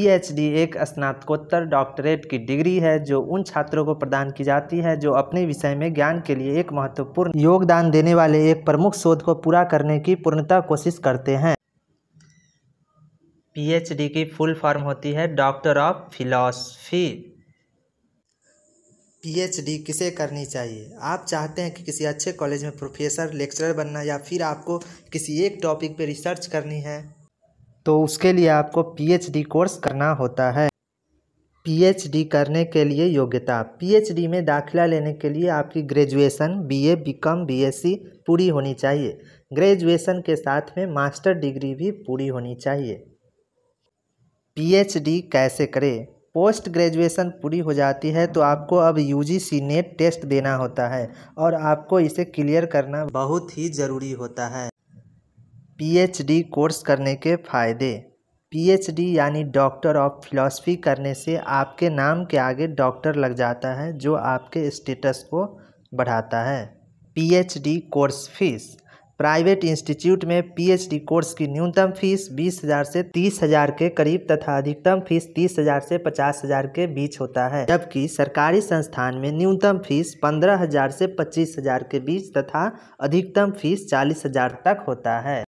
PhD एक स्नातकोत्तर doctorate की डिग्री है जो उन छात्रों को प्रदान की जाती है जो अपने विषय में ज्ञान के लिए एक महत्वपूर्ण योगदान देने वाले एक प्रमुख शोध को पूरा करने की पूर्णतः कोशिश करते हैं पीएचडी की फुल फॉर्म होती है डॉक्टर ऑफ फिलॉसफी पीएचडी किसे करनी चाहिए आप चाहते हैं कि किसी अच्छे कॉलेज में प्रोफेसर लेक्चरर बनना या फिर आपको किसी एक टॉपिक पर रिसर्च करनी है तो उसके लिए आपको पीएचडी कोर्स करना होता है पीएचडी करने के लिए योग्यता पीएचडी में दाखिला लेने के लिए आपकी ग्रेजुएशन बीए बीकॉम बीएससी पूरी होनी चाहिए ग्रेजुएशन के साथ में मास्टर डिग्री भी पूरी होनी चाहिए पीएचडी कैसे करें पोस्ट ग्रेजुएशन पूरी हो जाती है तो आपको अब यूजीसी नेट टेस्ट देना होता है और आपको इसे क्लियर करना बहुत ही ज़रूरी होता है पीएचडी कोर्स करने के फ़ायदे पीएचडी यानी डॉक्टर ऑफ फिलॉसफी करने से आपके नाम के आगे डॉक्टर लग जाता है जो आपके स्टेटस को बढ़ाता है PhD course fees private institute में पीएचडी कोर्स की न्यूनतम फीस बीस हज़ार से तीस हज़ार के करीब तथा अधिकतम फीस तीस हज़ार से पचास हज़ार के बीच होता है जबकि सरकारी संस्थान में न्यूनतम फीस पंद्रह हज़ार से पच्चीस हज़ार के बीच तथा अधिकतम फीस चालीस हज़ार तक होता है